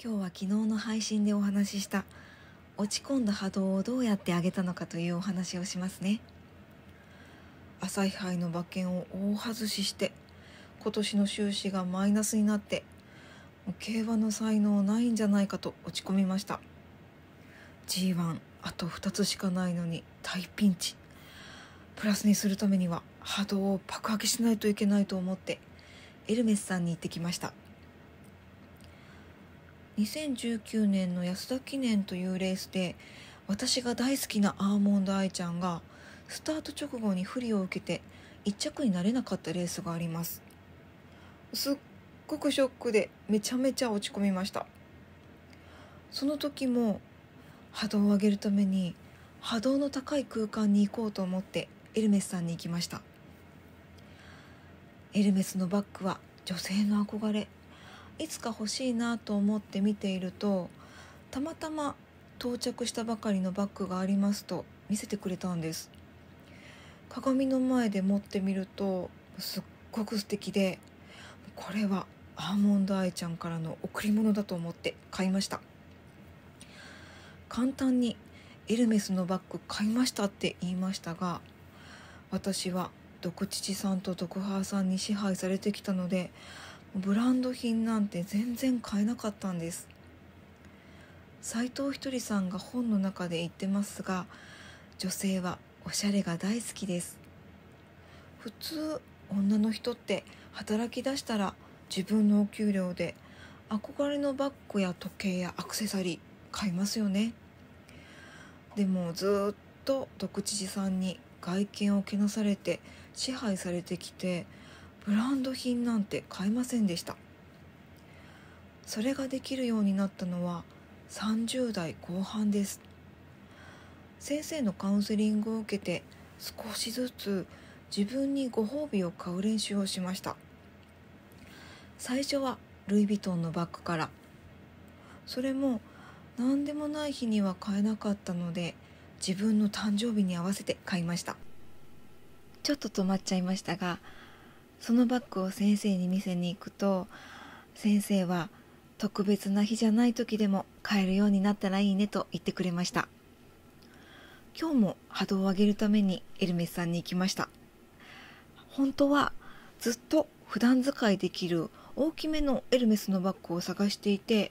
今日は昨日の配信でお話しした落ち込んだ波動をどうやって上げたのかというお話をしますね朝日杯の馬券を大外しして今年の収支がマイナスになって競馬の才能ないんじゃないかと落ち込みました G1 あと2つしかないのに大ピンチプラスにするためには波動を爆上げしないといけないと思ってエルメスさんに行ってきました2019年の安田記念というレースで私が大好きなアーモンドアイちゃんがスタート直後に不利を受けて1着になれなかったレースがありますすっごくショックでめちゃめちゃ落ち込みましたその時も波動を上げるために波動の高い空間に行こうと思ってエルメスさんに行きましたエルメスのバッグは女性の憧れいつか欲しいなと思って見ているとたまたま到着したばかりのバッグがありますと見せてくれたんです鏡の前で持ってみるとすっごく素敵でこれはアーモンドアイちゃんからの贈り物だと思って買いました簡単にエルメスのバッグ買いましたって言いましたが私は毒父さんと毒母さんに支配されてきたのでブランド品なんて全然買えなかったんです斎藤ひとりさんが本の中で言ってますが女性はおしゃれが大好きです普通女の人って働き出したら自分のお給料で憧れのバッグや時計やアクセサリー買いますよねでもずっと独知事さんに外見をけなされて支配されてきてブランド品なんて買えませんでしたそれができるようになったのは30代後半です先生のカウンセリングを受けて少しずつ自分にご褒美を買う練習をしました最初はルイ・ヴィトンのバッグからそれも何でもない日には買えなかったので自分の誕生日に合わせて買いましたちょっと止まっちゃいましたがそのバッグを先生に見せに行くと先生は特別な日じゃない時でも買えるようになったらいいねと言ってくれました今日も波動を上げるためにエルメスさんに行きました本当はずっと普段使いできる大きめのエルメスのバッグを探していて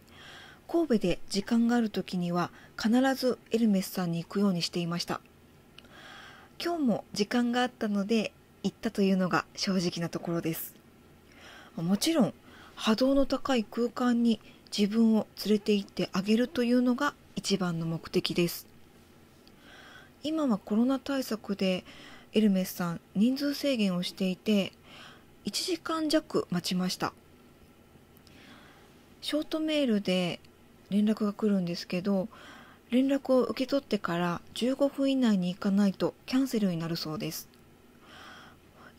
神戸で時間がある時には必ずエルメスさんに行くようにしていました今日も時間があったので行ったというのが正直なところですもちろん波動の高い空間に自分を連れて行ってあげるというのが一番の目的です今はコロナ対策でエルメスさん人数制限をしていて1時間弱待ちましたショートメールで連絡が来るんですけど連絡を受け取ってから15分以内に行かないとキャンセルになるそうです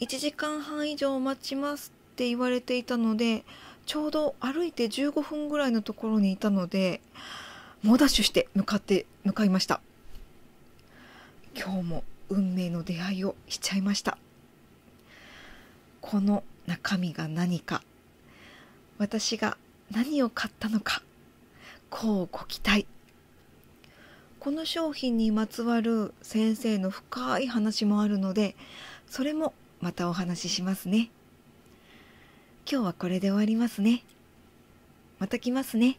1時間半以上待ちますって言われていたのでちょうど歩いて15分ぐらいのところにいたので猛ダッシュして向かって向かいました今日も運命の出会いをしちゃいましたこの中身が何か私が何を買ったのかこうご期待この商品にまつわる先生の深い話もあるのでそれもまたお話ししますね今日はこれで終わりますねまた来ますね